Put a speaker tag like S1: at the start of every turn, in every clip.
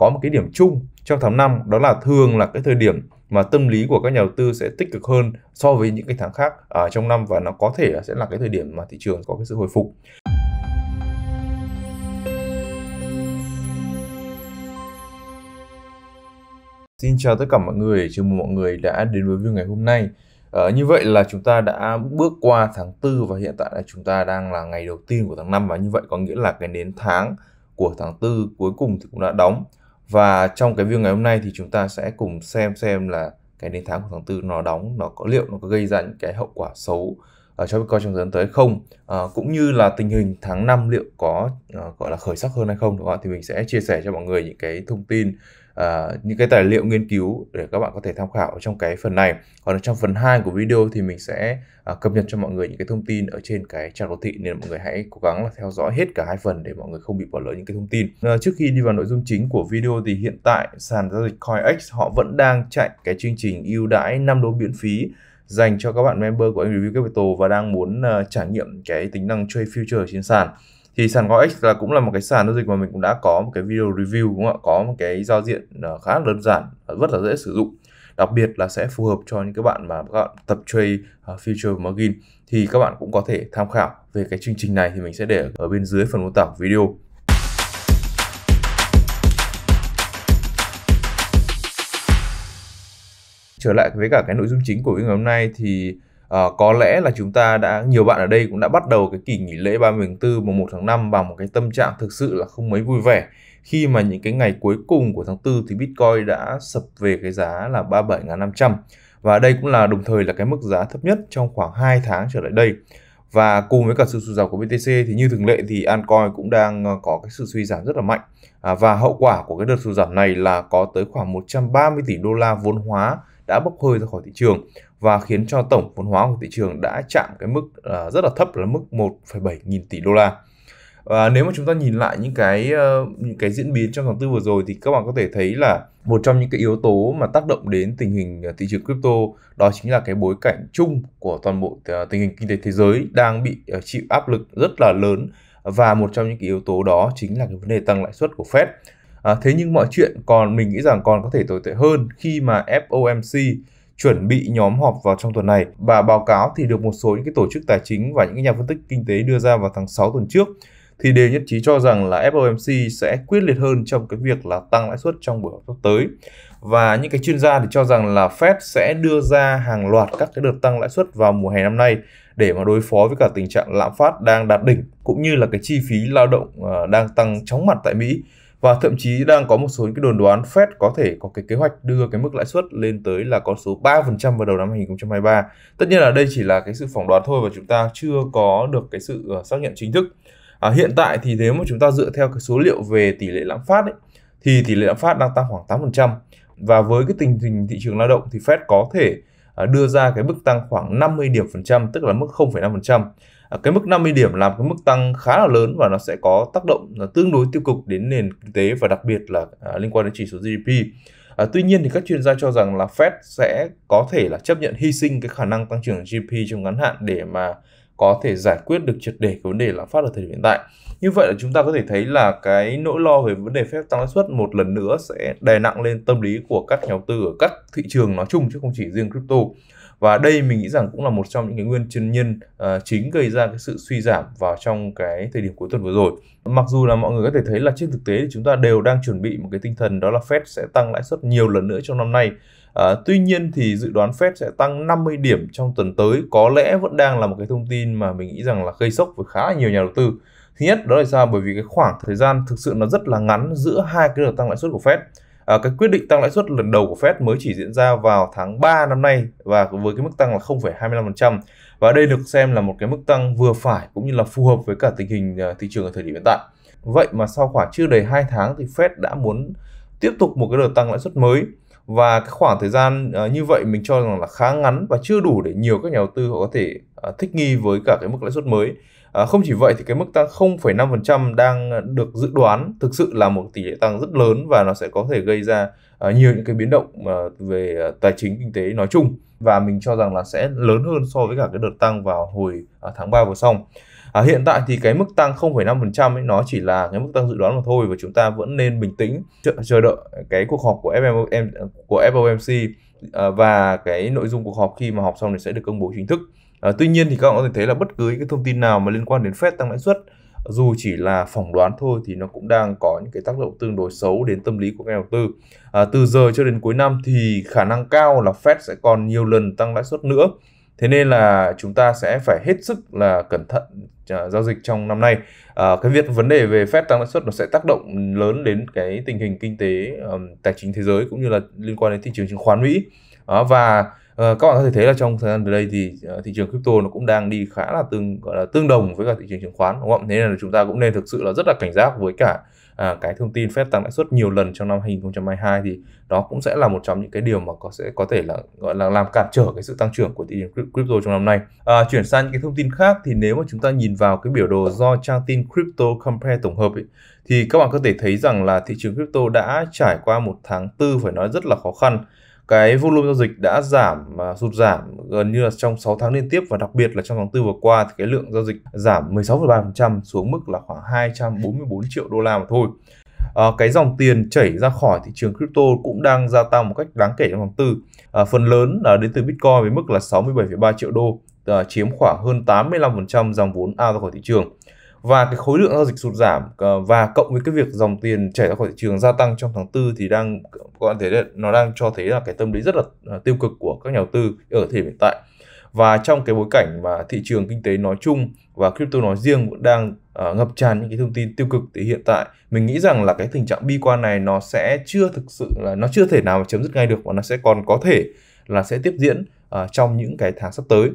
S1: có một cái điểm chung trong tháng 5 đó là thường là cái thời điểm mà tâm lý của các nhà đầu tư sẽ tích cực hơn so với những cái tháng khác ở à, trong năm và nó có thể sẽ là cái thời điểm mà thị trường có cái sự hồi phục. Xin chào tất cả mọi người, chào mừng mọi người đã đến với video ngày hôm nay. Ờ, như vậy là chúng ta đã bước qua tháng 4 và hiện tại là chúng ta đang là ngày đầu tiên của tháng 5 và như vậy có nghĩa là cái nến tháng của tháng 4 cuối cùng thì cũng đã đóng và trong cái view ngày hôm nay thì chúng ta sẽ cùng xem xem là cái đến tháng của tháng tư nó đóng nó có liệu nó có gây ra những cái hậu quả xấu ở ờ, cho Bitcoin trong thời gian tới không uh, cũng như là tình hình tháng 5 liệu có uh, gọi là khởi sắc hơn hay không đúng không thì mình sẽ chia sẻ cho mọi người những cái thông tin uh, những cái tài liệu nghiên cứu để các bạn có thể tham khảo trong cái phần này còn trong phần 2 của video thì mình sẽ uh, cập nhật cho mọi người những cái thông tin ở trên cái trang đô thị nên mọi người hãy cố gắng là theo dõi hết cả hai phần để mọi người không bị bỏ lỡ những cái thông tin uh, trước khi đi vào nội dung chính của video thì hiện tại sàn giao dịch CoinX họ vẫn đang chạy cái chương trình ưu đãi 5 đô miễn phí dành cho các bạn member của anh Review Capital và đang muốn uh, trải nghiệm cái tính năng chơi future trên sàn thì sàn GOX là cũng là một cái sàn giao dịch mà mình cũng đã có một cái video review đúng không ạ có một cái giao diện ờ, khá là đơn giản rất là dễ sử dụng đặc biệt là sẽ phù hợp cho những các bạn mà các bạn tập trade ờ, future margin thì các bạn cũng có thể tham khảo về cái chương trình này thì mình sẽ để ở bên dưới phần mô tả video trở lại với cả cái nội dung chính của ngày hôm nay thì À, có lẽ là chúng ta đã nhiều bạn ở đây cũng đã bắt đầu cái kỳ nghỉ lễ 30 tháng 4 mùng 1 tháng 5 bằng một cái tâm trạng thực sự là không mấy vui vẻ khi mà những cái ngày cuối cùng của tháng 4 thì Bitcoin đã sập về cái giá là 37.500 và đây cũng là đồng thời là cái mức giá thấp nhất trong khoảng 2 tháng trở lại đây. Và cùng với cả sự sụt giảm của BTC thì như thường lệ thì Ancoin cũng đang ờ, có cái sự suy giảm rất là mạnh. À, và hậu quả của cái đợt sụt giảm này là có tới khoảng 130 tỷ đô la vốn hóa đã bốc hơi ra khỏi thị trường và khiến cho tổng vốn hóa của thị trường đã chạm cái mức uh, rất là thấp là mức 1,7 nghìn tỷ đô la. Và nếu mà chúng ta nhìn lại những cái uh, những cái diễn biến trong tháng tư vừa rồi thì các bạn có thể thấy là một trong những cái yếu tố mà tác động đến tình hình ờ, thị trường crypto đó chính là cái bối cảnh chung của toàn bộ ờ, tình hình kinh tế thế giới đang bị chịu áp lực rất là lớn và một trong những cái yếu tố đó chính là cái vấn đề tăng lãi suất của Fed À, thế nhưng mọi chuyện còn mình nghĩ rằng còn có thể tồi tệ hơn khi mà FOMC chuẩn bị nhóm họp vào trong tuần này và báo cáo thì được một số những cái tổ chức tài chính và những nhà phân tích kinh tế đưa ra vào tháng 6 tuần trước thì đều nhất trí cho rằng là FOMC sẽ quyết liệt hơn trong cái việc là tăng lãi suất trong buổi họp sắp tới. Và những cái chuyên gia thì cho rằng là Fed sẽ đưa ra hàng loạt các cái đợt tăng lãi suất vào mùa hè năm nay để mà đối phó với cả tình trạng lạm phát đang đạt đỉnh cũng như là cái chi phí lao động ờ, đang tăng chóng mặt tại Mỹ và thậm chí đang có một số những cái đồn đoán Fed có thể có cái kế hoạch đưa cái mức lãi suất lên tới là con số 3% vào đầu năm 2023. Tất nhiên là đây chỉ là cái sự phỏng đoán thôi và chúng ta chưa có được cái sự ờ, xác nhận chính thức. À, hiện tại thì nếu mà chúng ta dựa theo cái số liệu về tỷ lệ lạm phát ấy, thì tỷ lệ lạm phát đang tăng khoảng 8% và với cái tình hình thị trường lao động thì Fed có thể ờ, đưa ra cái mức tăng khoảng 50 điểm phần trăm tức là mức 0,5%. Ờ, cái mức 50 điểm làm cái mức tăng khá là lớn và nó sẽ có tác động ờ, tương đối tiêu cực đến nền kinh tế và đặc biệt là ờ, liên quan đến chỉ số GDP. tuy nhiên thì các chuyên gia cho rằng là Fed sẽ có thể là chấp nhận hy sinh cái khả năng tăng trưởng GDP trong ngắn hạn để mà có thể giải quyết được triệt để cái vấn đề lạm phát ở thời điểm hiện tại. Như vậy là chúng ta có thể thấy là cái nỗi lo về vấn đề phép tăng lãi suất một lần nữa sẽ đè nặng lên tâm lý của các nhà đầu tư ở các thị trường nói chung chứ không chỉ riêng crypto và đây mình nghĩ rằng cũng là một trong những cái nguyên nhân nhân uh, chính gây ra cái sự suy giảm vào trong cái thời điểm cuối tuần vừa rồi mặc dù là mọi người có thể thấy là trên thực tế thì chúng ta đều đang chuẩn bị một cái tinh thần đó là Fed sẽ tăng lãi suất nhiều lần nữa trong năm nay À, tuy nhiên thì dự đoán Fed sẽ tăng 50 điểm trong tuần tới có lẽ vẫn đang là một cái thông tin mà mình nghĩ rằng là gây sốc với khá là nhiều nhà đầu tư. Thứ nhất đó là sao? Bởi vì cái khoảng thời gian thực sự nó rất là ngắn giữa hai cái đợt tăng lãi suất của Fed. À, cái quyết định tăng lãi suất lần đầu của Fed mới chỉ diễn ra vào tháng 3 năm nay và với cái mức tăng là 0,25% và đây được xem là một cái mức tăng vừa phải cũng như là phù hợp với cả tình hình à, thị trường ở thời điểm hiện tại. Vậy mà sau khoảng chưa đầy 2 tháng thì Fed đã muốn tiếp tục một cái đợt tăng lãi suất mới và cái khoảng thời gian à, như vậy mình cho rằng là khá ngắn và chưa đủ để nhiều các nhà đầu tư họ có thể à, thích nghi với cả cái mức lãi suất mới Ờ, không chỉ vậy thì cái mức tăng 0,5% đang được dự đoán thực sự là một tỷ lệ tăng rất lớn và nó sẽ có thể gây ra ờ, nhiều những cái biến động ờ, về tài chính kinh tế nói chung và mình cho rằng là sẽ lớn hơn so với cả cái đợt tăng vào hồi tháng 3 vừa xong. À, hiện tại thì cái mức tăng 0,5% ấy nó chỉ là cái mức tăng dự đoán mà thôi và chúng ta vẫn nên bình tĩnh chờ, chờ đợi cái cuộc họp của FOMC của FOMC và cái nội dung cuộc họp khi mà họp xong thì sẽ được công bố chính thức. À, tuy nhiên thì các bạn có thể thấy là bất cứ cái thông tin nào mà liên quan đến Fed tăng lãi suất dù chỉ là phỏng đoán thôi thì nó cũng đang có những cái tác động tương đối xấu đến tâm lý của các nhà đầu tư. À, từ giờ cho đến cuối năm thì khả năng cao là Fed sẽ còn nhiều lần tăng lãi suất nữa. Thế nên là chúng ta sẽ phải hết sức là cẩn thận à, giao dịch trong năm nay. À, cái việc vấn đề về Fed tăng lãi suất nó sẽ tác động lớn đến cái tình hình kinh tế um, tài chính thế giới cũng như là liên quan đến thị trường chứng khoán Mỹ. À, và Ờ, các bạn có thể thấy là trong thời gian gần đây thì ờ, thị trường crypto nó cũng đang đi khá là tương gọi là tương đồng với cả thị trường chứng khoán đúng không? Thế nên là chúng ta cũng nên thực sự là rất là cảnh giác với cả à, cái thông tin Fed tăng lãi suất nhiều lần trong năm 2022 thì đó cũng sẽ là một trong những cái điều mà có sẽ có thể là gọi là làm cản trở cái sự tăng trưởng của thị trường crypto trong năm nay. À, chuyển sang những cái thông tin khác thì nếu mà chúng ta nhìn vào cái biểu đồ do trang tin Crypto Compare tổng hợp ấy, thì các bạn có thể thấy rằng là thị trường crypto đã trải qua một tháng tư phải nói rất là khó khăn cái volume giao dịch đã giảm và sụt giảm gần như là trong 6 tháng liên tiếp và đặc biệt là trong tháng 4 vừa qua thì cái lượng giao dịch giảm 16,3% xuống mức là khoảng 244 triệu đô la mà thôi. À, cái dòng tiền chảy ra khỏi thị trường crypto cũng đang gia tăng một cách đáng kể trong tháng 4. À, ờ, phần lớn là đến từ Bitcoin với mức là 67,3 triệu đô, à, chiếm khoảng hơn 85% dòng vốn out ra khỏi thị trường và cái khối lượng giao dịch sụt giảm ờ, và cộng với cái việc dòng tiền chảy ra khỏi thị trường gia tăng trong tháng tư thì đang có thể nó đang cho thấy là cái tâm lý rất là ờ, tiêu cực của các nhà đầu tư ở thời điểm hiện tại và trong cái bối cảnh mà thị trường kinh tế nói chung và crypto nói riêng vẫn đang ờ, ngập tràn những cái thông tin tiêu cực thì hiện tại mình nghĩ rằng là cái tình trạng bi quan này nó sẽ chưa thực sự là nó chưa thể nào mà chấm dứt ngay được và nó sẽ còn có thể là sẽ tiếp diễn trong những cái tháng sắp tới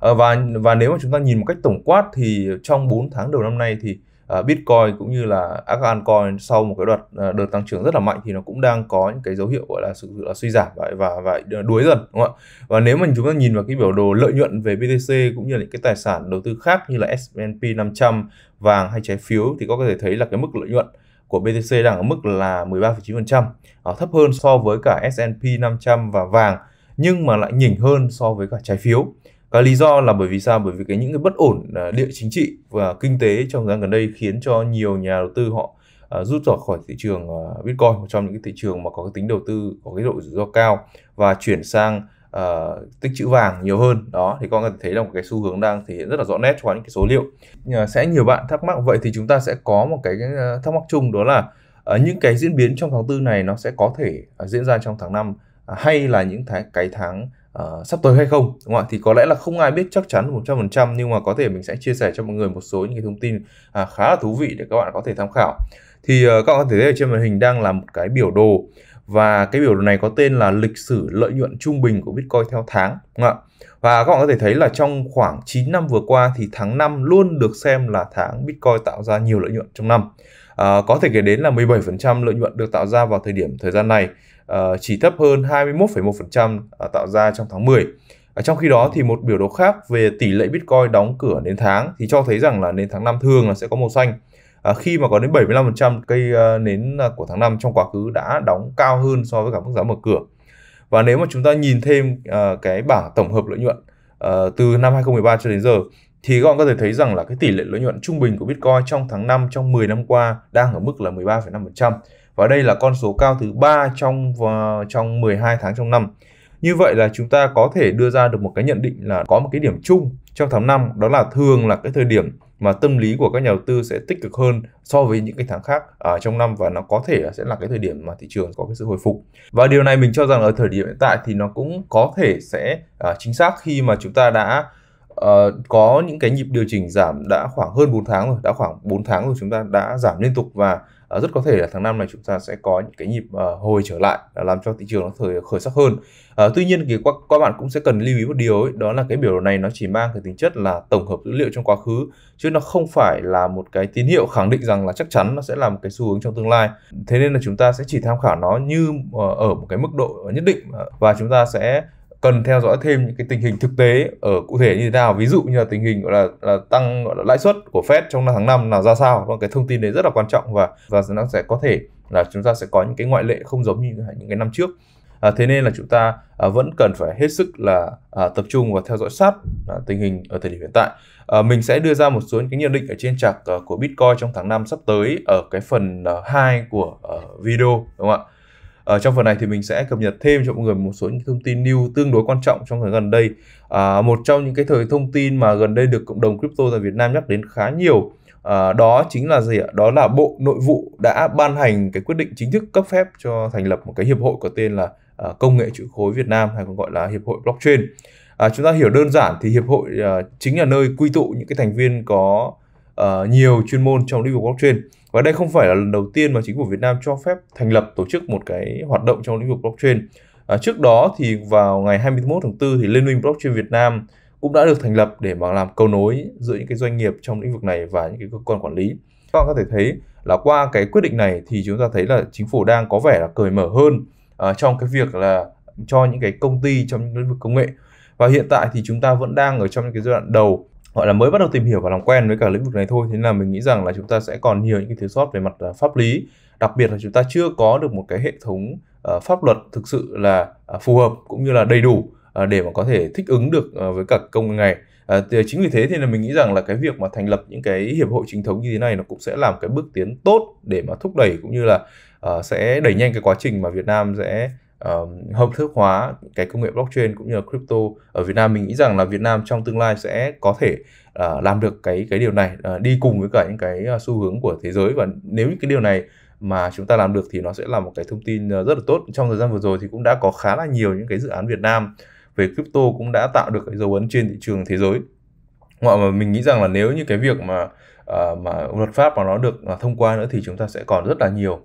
S1: Ờ, và và nếu mà chúng ta nhìn một cách tổng quát thì trong 4 tháng đầu năm nay thì ờ, Bitcoin cũng như là các altcoin sau một cái đợt ờ, đợt tăng trưởng rất là mạnh thì nó cũng đang có những cái dấu hiệu gọi là sự là suy giảm và và và đuối dần đúng không ạ? Và nếu mà chúng ta nhìn vào cái biểu đồ lợi nhuận về BTC cũng như là những cái tài sản đầu tư khác như là S&P 500, vàng hay trái phiếu thì có thể thấy là cái mức lợi nhuận của BTC đang ở mức là 13,9%, uh, thấp hơn so với cả S&P 500 và vàng nhưng mà lại nhỉnh hơn so với cả trái phiếu cái lý do là bởi vì sao bởi vì cái những cái bất ổn à, địa chính trị và kinh tế trong thời gian gần đây khiến cho nhiều nhà đầu tư họ uh, rút ra khỏi thị trường uh, bitcoin một trong những cái thị trường mà có cái tính đầu tư có cái độ rủi ro cao và chuyển sang uh, tích trữ vàng nhiều hơn đó thì con có thể thấy là một cái xu hướng đang thể hiện rất là rõ nét qua những cái số liệu uh, sẽ nhiều bạn thắc mắc vậy thì chúng ta sẽ có một cái thắc mắc chung đó là uh, những cái diễn biến trong tháng tư này nó sẽ có thể uh, diễn ra trong tháng 5 uh, hay là những thái, cái tháng uh, sắp tới hay không đúng không ạ thì có lẽ là không ai biết chắc chắn 100% nhưng mà có thể mình sẽ chia sẻ cho mọi người một số những cái thông tin uh, khá là thú vị để các bạn có thể tham khảo thì uh, các bạn có thể thấy ở trên màn hình đang là một cái biểu đồ và cái biểu đồ này có tên là lịch sử lợi nhuận trung bình của Bitcoin theo tháng đúng không ạ và các bạn có thể thấy là trong khoảng 9 năm vừa qua thì tháng 5 luôn được xem là tháng Bitcoin tạo ra nhiều lợi nhuận trong năm à, có thể kể đến là 17% lợi nhuận được tạo ra vào thời điểm thời gian này, à, chỉ thấp hơn 21,1% à, tạo ra trong tháng 10. À, ờ, trong khi đó thì một biểu đồ khác về tỷ lệ Bitcoin đóng cửa đến tháng thì cho thấy rằng là đến tháng 5 thường là sẽ có màu xanh. À, khi mà có đến 75% cây nến à, của tháng 5 trong quá khứ đã đóng cao hơn so với cả mức giá mở cửa. Và nếu mà chúng ta nhìn thêm uh, cái bảng tổng hợp lợi nhuận uh, từ năm 2013 cho đến giờ thì các bạn có thể thấy rằng là cái tỷ lệ lợi nhuận trung bình của Bitcoin trong tháng 5 trong 10 năm qua đang ở mức là 13,5% và đây là con số cao thứ ba trong ờ, trong 12 tháng trong năm. Như vậy là chúng ta có thể đưa ra được một cái nhận định là có một cái điểm chung trong tháng 5 đó là thường là cái thời điểm mà tâm lý của các nhà đầu tư sẽ tích cực hơn so với những cái tháng khác ở trong năm và nó có thể sẽ là cái thời điểm mà thị trường có cái sự hồi phục và điều này mình cho rằng ở thời điểm hiện tại thì nó cũng có thể sẽ ờ, chính xác khi mà chúng ta đã Ờ, có những cái nhịp điều chỉnh giảm đã khoảng hơn 4 tháng rồi, đã khoảng 4 tháng rồi chúng ta đã giảm liên tục và uh, rất có thể là tháng 5 này chúng ta sẽ có những cái nhịp uh, hồi trở lại làm cho thị trường nó thời khởi sắc hơn. Uh, tuy nhiên thì các, các bạn cũng sẽ cần lưu ý một điều ấy, đó là cái biểu đồ này nó chỉ mang cái tính chất là tổng hợp dữ liệu trong quá khứ chứ nó không phải là một cái tín hiệu khẳng định rằng là chắc chắn nó sẽ là một cái xu hướng trong tương lai. Thế nên là chúng ta sẽ chỉ tham khảo nó như uh, ở một cái mức độ nhất định và chúng ta sẽ cần theo dõi thêm những cái tình hình thực tế ở cụ thể như thế nào ví dụ như là tình hình gọi là, là tăng gọi là lãi suất của Fed trong tháng 5 là ra sao và vâng, cái thông tin đấy rất là quan trọng và và nó sẽ có thể là chúng ta sẽ có những cái ngoại lệ không giống như những cái năm trước à, thế nên là chúng ta à, vẫn cần phải hết sức là à, tập trung và theo dõi sát à, tình hình ở thời điểm hiện tại à, mình sẽ đưa ra một số những cái nhận định ở trên chạc à, của Bitcoin trong tháng 5 sắp tới ở cái phần à, 2 của à, video đúng không ạ ở ờ, trong phần này thì mình sẽ cập nhật thêm cho mọi người một số những thông tin new tương đối quan trọng trong thời gần đây. À, một trong những cái thời thông tin mà gần đây được cộng đồng crypto tại Việt Nam nhắc đến khá nhiều à, đó chính là gì ạ? Đó là Bộ Nội vụ đã ban hành cái quyết định chính thức cấp phép cho thành lập một cái hiệp hội có tên là à, Công nghệ chữ khối Việt Nam hay còn gọi là Hiệp hội Blockchain. À, chúng ta hiểu đơn giản thì hiệp hội à, chính là nơi quy tụ những cái thành viên có à, nhiều chuyên môn trong lĩnh vực blockchain và đây không phải là lần đầu tiên mà chính phủ Việt Nam cho phép thành lập tổ chức một cái hoạt động trong lĩnh vực blockchain. À, trước đó thì vào ngày 21 tháng 4 thì Liên minh Blockchain Việt Nam cũng đã được thành lập để mà làm cầu nối giữa những cái doanh nghiệp trong lĩnh vực này và những cái cơ quan quản lý. Các bạn có thể thấy là qua cái quyết định này thì chúng ta thấy là chính phủ đang có vẻ là cởi mở hơn uh, trong cái việc là cho những cái công ty trong những lĩnh vực công nghệ và hiện tại thì chúng ta vẫn đang ở trong những cái giai đoạn đầu gọi là mới bắt đầu tìm hiểu và làm quen với cả lĩnh vực này thôi thế nên là mình nghĩ rằng là chúng ta sẽ còn nhiều những cái thiếu sót về mặt à, pháp lý đặc biệt là chúng ta chưa có được một cái hệ thống ờ, pháp luật thực sự là à, phù hợp cũng như là đầy đủ à, để mà có thể thích ứng được ờ, với cả công nghệ uh, thì chính vì thế thì là mình nghĩ rằng là cái việc mà thành lập những cái hiệp hội chính thống như thế này nó cũng sẽ làm cái bước tiến tốt để mà thúc đẩy cũng như là uh, sẽ đẩy nhanh cái quá trình mà Việt Nam sẽ um, hợp thức hóa cái công nghệ blockchain cũng như là crypto ở Việt Nam mình nghĩ rằng là Việt Nam trong tương lai sẽ có thể uh, làm được cái cái điều này uh, đi cùng với cả những cái ờ, xu hướng của thế giới và nếu những cái điều này mà chúng ta làm được thì nó sẽ là một cái thông tin rất là tốt trong thời gian vừa rồi thì cũng đã có khá là nhiều những cái dự án Việt Nam về crypto cũng đã tạo được cái dấu ấn trên thị trường thế giới ngoại mà mình nghĩ rằng là nếu như cái việc mà uh, mà luật pháp mà nó được thông qua nữa thì chúng ta sẽ còn rất là nhiều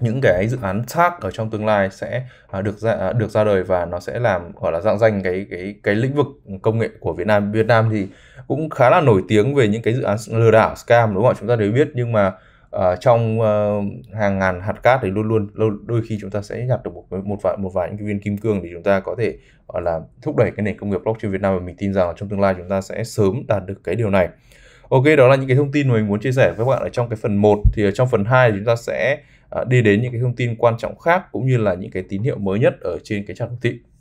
S1: những cái dự án SaaS ở trong tương lai sẽ à, được ra à, được ra đời và nó sẽ làm gọi là dạng danh cái cái cái lĩnh vực công nghệ của Việt Nam. Việt Nam thì cũng khá là nổi tiếng về những cái dự án lừa đảo scam đúng không ạ? Chúng ta đều biết nhưng mà uh, trong uh, hàng ngàn hạt cát thì luôn luôn đôi khi chúng ta sẽ nhặt được một một vài một vài những cái viên kim cương để chúng ta có thể gọi là thúc đẩy cái nền công nghiệp blockchain Việt Nam và mình tin rằng trong tương lai chúng ta sẽ sớm đạt được cái điều này. Ok, đó là những cái thông tin mà mình muốn chia sẻ với các bạn ở trong cái phần 1 thì ở trong phần 2 thì chúng ta sẽ Ờ, đi đến những cái thông tin quan trọng khác cũng như là những cái tín hiệu mới nhất ở trên cái trang thông thị